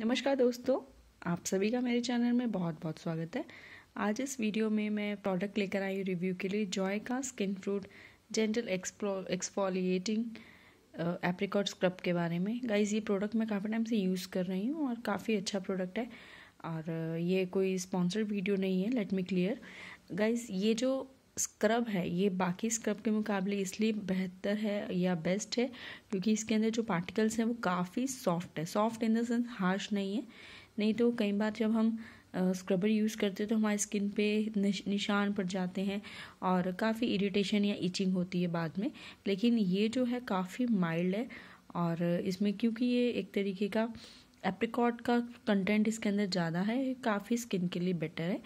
नमस्कार दोस्तों आप सभी का मेरे चैनल में बहुत बहुत स्वागत है आज इस वीडियो में मैं प्रोडक्ट लेकर आई हूँ रिव्यू के लिए जॉय का skin fruit gentle exfoliating apricot scrub के बारे में गाइज ये प्रोडक्ट मैं काफ़ी टाइम से यूज़ कर रही हूँ और काफ़ी अच्छा प्रोडक्ट है और ये कोई स्पॉन्सर्ड वीडियो नहीं है लेट मी क्लियर गाइज ये जो स्क्रब है ये बाकी स्क्रब के मुकाबले इसलिए बेहतर है या बेस्ट है क्योंकि इसके अंदर जो पार्टिकल्स हैं वो काफ़ी सॉफ्ट है soft in the sense harsh नहीं है नहीं तो कई बार जब हम स्क्रबर यूज़ करते हैं तो हमारे स्किन पे निशान पड़ जाते हैं और काफ़ी इरिटेशन या इचिंग होती है बाद में लेकिन ये जो है काफ़ी माइल्ड है और इसमें क्योंकि ये एक तरीके का एप्रिकॉट का कंटेंट इसके अंदर ज़्यादा है काफ़ी स्किन के लिए बेटर है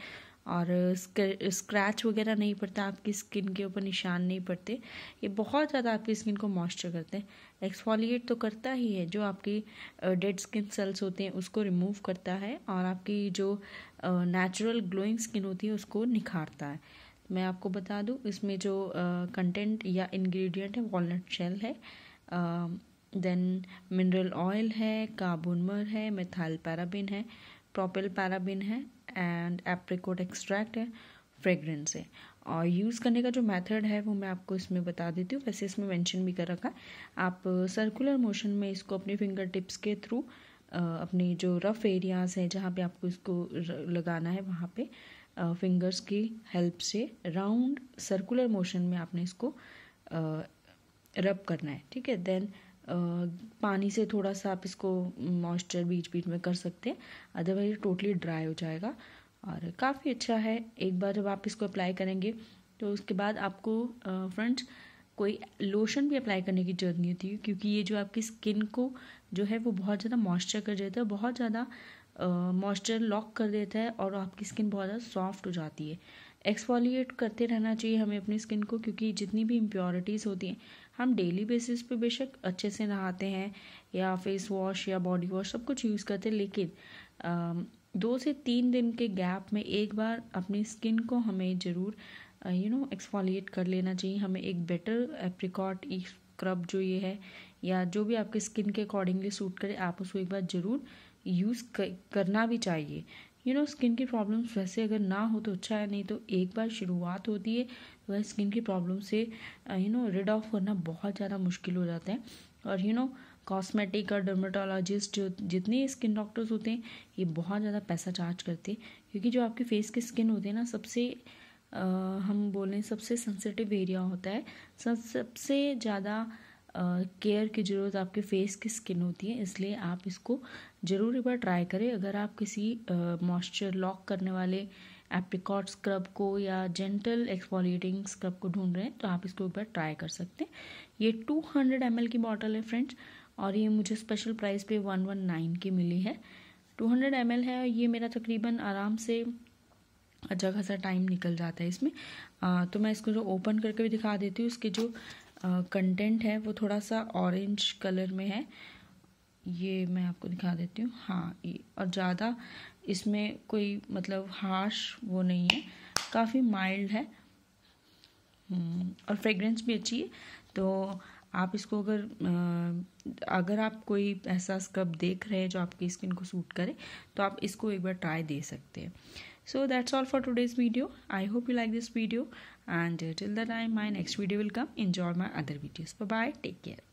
और स्क्रैच वगैरह नहीं पड़ता आपकी स्किन के ऊपर निशान नहीं पड़ते ये बहुत ज़्यादा आपकी स्किन को मॉइस्चर करते हैं एक्सफॉलिएट तो करता ही है जो आपकी डेड स्किन सेल्स होते हैं उसको रिमूव करता है और आपकी जो नेचुरल ग्लोइंग स्किन होती है उसको निखारता है मैं आपको बता दूँ इसमें जो कंटेंट या इन्ग्रीडियंट है वॉलट शेल है देन मिनरल ऑयल है कार्बोनमर है मिथाइल पैराबिन है प्रोपेल पैराबिन है एंड एप्रिकोट एक्सट्रैक्ट है फ्रेगरेंस है और यूज़ करने का जो मेथड है वो मैं आपको इसमें बता देती हूँ वैसे इसमें मेंशन भी कर रखा है आप सर्कुलर मोशन में इसको अपने फिंगर टिप्स के थ्रू अपने जो रफ एरियाज़ हैं जहाँ पे आपको इसको लगाना है वहाँ पे फिंगर्स की हेल्प से राउंड सर्कुलर मोशन में आपने इसको रब करना है ठीक है देन पानी से थोड़ा सा आप इसको मॉइस्चर बीच बीच में कर सकते हैं अदरवाइज टोटली ड्राई हो जाएगा और काफ़ी अच्छा है एक बार जब आप इसको अप्लाई करेंगे तो उसके बाद आपको फ्रेंड्स कोई लोशन भी अप्लाई करने की जरूरत नहीं होती क्योंकि ये जो आपकी स्किन को जो है वो बहुत ज़्यादा मॉइस्चर कर देता है बहुत ज़्यादा मॉइस्चर लॉक कर देता है और आपकी स्किन बहुत ज़्यादा सॉफ्ट हो जाती है एक्सफॉलिएट करते रहना चाहिए हमें अपनी स्किन को क्योंकि जितनी भी इम्प्योरिटीज़ होती हैं हम डेली बेसिस पे बेशक अच्छे से नहाते हैं या फेस वॉश या बॉडी वॉश सब कुछ यूज़ करते हैं लेकिन दो से तीन दिन के गैप में एक बार अपनी स्किन को हमें ज़रूर यू नो एक्सफॉलिएट कर लेना चाहिए हमें एक बेटर एप्रिकॉट स्क्रब जो ये है या जो भी आपके स्किन के अकॉर्डिंगली सूट करे आप उसको एक बार ज़रूर यूज़ करना भी चाहिए यू नो स्किन की प्रॉब्लम्स वैसे अगर ना हो तो अच्छा है नहीं तो एक बार शुरुआत होती है वह स्किन की प्रॉब्लम से यू नो रिड ऑफ करना बहुत ज़्यादा मुश्किल हो जाता है और यू नो कॉस्मेटिक और डर्माटोलॉजिस्ट जो जितने स्किन डॉक्टर्स होते हैं ये बहुत ज़्यादा पैसा चार्ज करते हैं क्योंकि जो आपके फेस के स्किन होते हैं ना सबसे आ, हम बोलें सबसे सेंसिटिव एरिया होता है सबसे ज़्यादा केयर की ज़रूरत आपके फेस की स्किन होती है इसलिए आप इसको ज़रूर एक बार ट्राई करें अगर आप किसी मॉइस्चर लॉक करने वाले एप्रिकॉट स्क्रब को या जेंटल एक्सफॉलिएटिंग स्क्रब को ढूंढ रहे हैं तो आप इसको एक बार ट्राई कर सकते हैं ये टू हंड्रेड एम एल की बॉटल है फ्रेंड्स और ये मुझे स्पेशल प्राइस पे वन वन नाइन की मिली है टू हंड्रेड एम एल है ये मेरा तकरीबन आराम से अच्छा खासा टाइम निकल जाता है इसमें आ, तो मैं इसको जो ओपन करके भी दिखा देती हूँ इसके जो कंटेंट है वो थोड़ा सा ऑरेंज कलर में है ये मैं आपको दिखा देती हूँ हाँ ये और ज़्यादा इसमें कोई मतलब हार्श वो नहीं है काफ़ी माइल्ड है हम्म, और फ्रेगरेंस भी अच्छी है तो आप इसको अगर अगर आप कोई ऐसा स्क्रब देख रहे हैं जो आपकी स्किन को सूट करे तो आप इसको एक बार ट्राई दे सकते हैं so that's all for today's video i hope you like this video and uh, till the time my next video will come enjoy my other videos bye bye take care